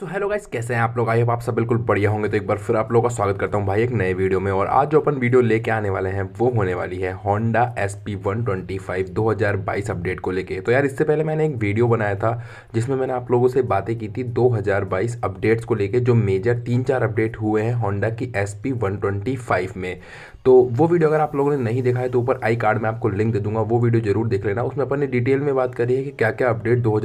तो hello guys कैसे हैं आप लोग आइए आप सब बिल्कुल बढ़िया होंगे तो एक बार फिर आप लोगों का स्वागत करता हूं भाई एक नए वीडियो में और आज जो अपन वीडियो लेके आने वाले हैं वो होने वाली है Honda S P one twenty five दो हज़ार बाईस अपडेट को लेके तो यार इससे पहले मैंने एक वीडियो बनाया था जिसमें मैंने आप लोगों से बातें की थी दो हज़ार बाईस अपडेट्स को लेकर जो मेजर तीन चार अपडेट हुए हैं होंडा की S P one twenty five में तो वो वीडियो अगर आप लोगों ने नहीं देखा है तो ऊपर आई कार्ड में आपको लिंक दे दूंगा वो वीडियो जरूर देख लेना उसमें अपन ने डिटेल में बात करी है कि क्या क्या अपडेट दो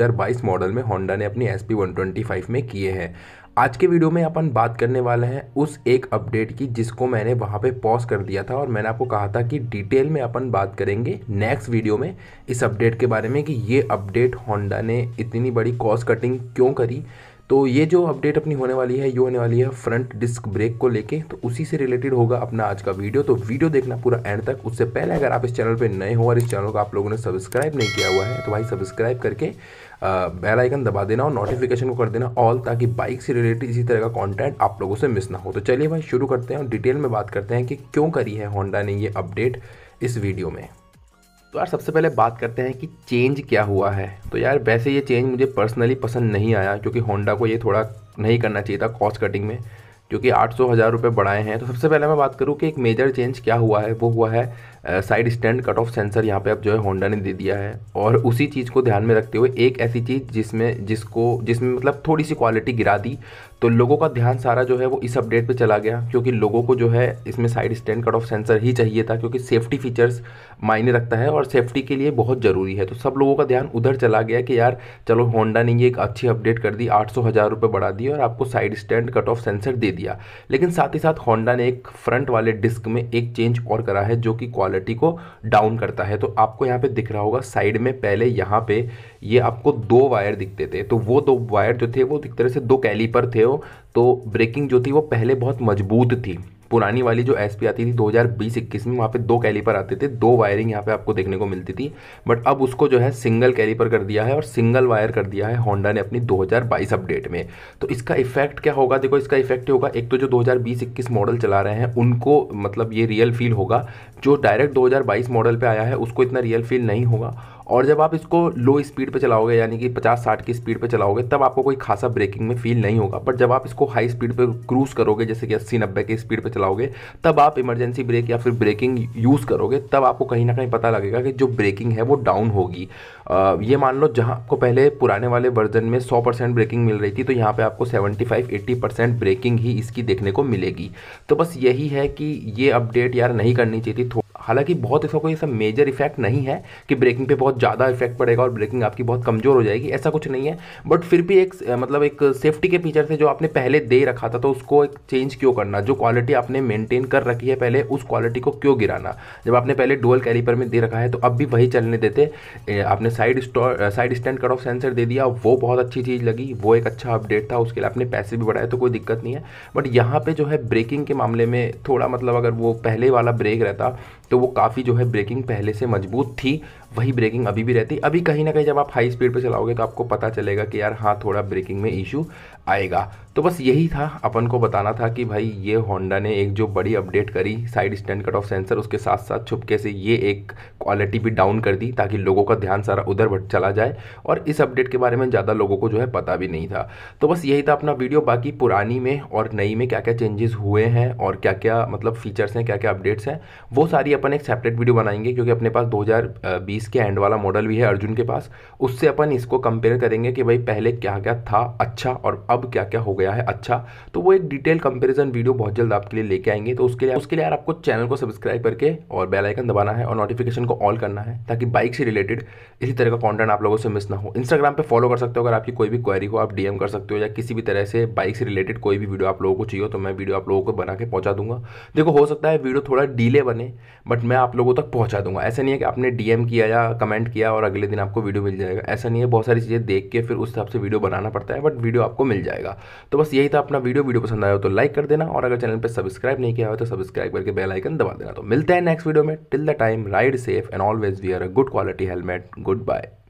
मॉडल में होंडा ने अपनी S P one twenty five में किए किए हैं आज के वीडियो में अपन बात करने वाले हैं उस एक अपडेट की जिसको मैंने वहाँ पे पॉज कर दिया था और मैंने आपको कहा था कि डिटेल में अपन बात करेंगे नेक्स्ट वीडियो में इस अपडेट के बारे में कि ये अपडेट होंडा ने इतनी बड़ी कॉस्ट कटिंग क्यों करी तो ये जो अपडेट अपनी होने वाली है ये होने वाली है फ्रंट डिस्क ब्रेक को लेके तो उसी से रिलेटेड होगा अपना आज का वीडियो तो वीडियो देखना पूरा एंड तक उससे पहले अगर आप इस चैनल पे नए हो और इस चैनल को आप लोगों ने सब्सक्राइब नहीं किया हुआ है तो भाई सब्सक्राइब करके बेल आइकन दबा देना और नोटिफिकेशन को कर देना ऑल ताकि बाइक से रिलेटेड इसी तरह का कॉन्टेंट आप लोगों से मिस ना हो तो चलिए भाई शुरू करते हैं और डिटेल में बात करते हैं कि क्यों करी है होंडा ने ये अपडेट इस वीडियो में तो यार सबसे पहले बात करते हैं कि चेंज क्या हुआ है तो यार वैसे ये चेंज मुझे पर्सनली पसंद नहीं आया क्योंकि होंडा को ये थोड़ा नहीं करना चाहिए था कॉस्ट कटिंग में क्योंकि आठ सौ हज़ार रुपये बढ़ाए हैं तो सबसे पहले मैं बात करूँ कि एक मेजर चेंज क्या हुआ है वो हुआ है side stand cut off sensor यहाँ पे अब जो है होंडा ने दे दिया है और उसी चीज़ को ध्यान में रखते हुए एक ऐसी चीज़ जिसमें जिसको जिसमें मतलब थोड़ी सी क्वालिटी गिरा दी तो लोगों का ध्यान सारा जो है वो इस अपडेट पे चला गया क्योंकि लोगों को जो है इसमें side stand cut off sensor ही चाहिए था क्योंकि सेफ्टी फीचर्स मायने रखता है और सेफ्टी के लिए बहुत ज़रूरी है तो सब लोगों का ध्यान उधर चला गया कि यार चलो होंडा ने ये एक अच्छी अपडेट कर दी आठ सौ हज़ार रुपये बढ़ा दिए और आपको side stand cut off sensor दे दिया लेकिन साथ ही साथ होंडा ने एक फ्रंट वाले डिस्क में एक चेंज और करा है जो कि क्वालिटी को डाउन करता है तो आपको यहाँ पर दिख रहा होगा साइड में पहले यहाँ पर ये आपको दो वायर दिखते थे तो वो दो वायर जो थे वो एक तरह से दो कैलीपर थे हो तो ब्रेकिंग जो थी वो पहले बहुत मजबूत थी पुरानी वाली जो एस आती थी 2020-21 में वहाँ पे दो कैलीपर आते थे दो वायरिंग यहाँ पे आपको देखने को मिलती थी बट अब उसको जो है सिंगल कैलीपर कर दिया है और सिंगल वायर कर दिया है होंडा ने अपनी 2022 अपडेट में तो इसका इफेक्ट क्या होगा देखो इसका इफेक्ट होगा एक तो जो 2020-21 मॉडल चला रहे हैं उनको मतलब ये रियल फील होगा जो डायरेक्ट 2022 मॉडल पर आया है उसको इतना रियल फील नहीं होगा और जब आप इसको लो स्पीड पे चलाओगे यानी कि 50-60 की स्पीड पे चलाओगे तब आपको कोई खासा ब्रेकिंग में फील नहीं होगा बट जब आप इसको हाई स्पीड पे क्रूज़ करोगे जैसे कि अस्सी नब्बे की स्पीड पे चलाओगे तब आप इमरजेंसी ब्रेक या फिर ब्रेकिंग यूज़ करोगे तब आपको कहीं ना कहीं पता लगेगा कि जो ब्रेकिंग है वो डाउन होगी ये मान लो जहाँ आपको पहले पुराने वाले वर्जन में सौ ब्रेकिंग मिल रही थी तो यहाँ पर आपको सेवेंटी फाइव ब्रेकिंग ही इसकी देखने को मिलेगी तो बस यही है कि ये अपडेट यार नहीं करनी चाहिए थी हालांकि बहुत इसका कोई ऐसा मेजर इफेक्ट नहीं है कि ब्रेकिंग पे बहुत ज़्यादा इफेक्ट पड़ेगा और ब्रेकिंग आपकी बहुत कमज़ोर हो जाएगी ऐसा कुछ नहीं है बट फिर भी एक मतलब एक सेफ्टी के फीचर से जो आपने पहले दे रखा था तो उसको एक चेंज क्यों करना जो क्वालिटी आपने मेनटेन कर रखी है पहले उस क्वालिटी को क्यों गिराना जब आपने पहले डुअल कैलीपर में दे रखा है तो अब भी वही चलने देते आपने side side stand cut off sensor दे दिया वो बहुत अच्छी चीज़ लगी वो एक अच्छा अपडेट था उसके लिए आपने पैसे भी बढ़ाए तो कोई दिक्कत नहीं है बट यहाँ पर जो है ब्रेकिंग के मामले में थोड़ा मतलब अगर वो पहले वाला ब्रेक रहता तो तो वो काफ़ी जो है ब्रेकिंग पहले से मजबूत थी वही ब्रेकिंग अभी भी रहती अभी कहीं ना कहीं जब आप हाई स्पीड पर चलाओगे तो आपको पता चलेगा कि यार हाँ थोड़ा ब्रेकिंग में इशू आएगा तो बस यही था अपन को बताना था कि भाई ये होंडा ने एक जो बड़ी अपडेट करी side stand cut off sensor उसके साथ साथ छुपके से ये एक क्वालिटी भी डाउन कर दी ताकि लोगों का ध्यान सारा उधर बढ़ चला जाए और इस अपडेट के बारे में ज़्यादा लोगों को जो है पता भी नहीं था तो बस यही था अपना वीडियो बाकी पुरानी में और नई में क्या क्या चेंजेस हुए हैं और क्या क्या मतलब फीचर्स हैं क्या क्या अपडेट्स हैं वो सारी अपन अपन एक सेपरेट वीडियो बनाएंगे क्योंकि अपने पास 2020 के एंड वाला मॉडल भी है अर्जुन के पास उससे अपन इसको कंपेयर करेंगे कि भाई पहले क्या क्या था अच्छा और अब क्या क्या हो गया है अच्छा तो वो एक डिटेल कंपेरिजन वीडियो बहुत जल्द आपके लिए लेके आएंगे तो उसके लिए उसके लिए यार आपको चैनल को सब्सक्राइब करके और बेलाइकन दबाना है और नोटिफिकेशन को ऑल करना है ताकि बाइक से रिलेटेड इसी तरह का कॉन्टेंट आप लोगों से मिस ना हो इंस्टाग्राम पर फॉलो कर सकते हो अगर आपकी कोई भी क्वारी हो आप डीएम कर सकते हो या किसी भी तरह से बाइक से रिलेटेड कोई भी वीडियो आप लोगों को चाहिए तो मैं वीडियो आप लोगों को बना के पहुंचा दूंगा देखो हो सकता है वीडियो थोड़ा डीले बने बट बट मैं आप लोगों तक पहुंचा दूंगा ऐसा नहीं है कि आपने डीएम किया या कमेंट किया और अगले दिन आपको वीडियो मिल जाएगा ऐसा नहीं है बहुत सारी चीज़ें देख के फिर उस हिसाब से वीडियो बनाना पड़ता है बट वीडियो आपको मिल जाएगा तो बस यही था अपना वीडियो वीडियो पसंद आया तो लाइक कर देना और अगर चैनल पर सब्सक्राइब नहीं किया हो तो सब्सक्राइब करके बेल आइकन दबा देना तो मिलते हैं नेक्स्ट वीडियो में till the time ride safe and always wear a good quality helmet good bye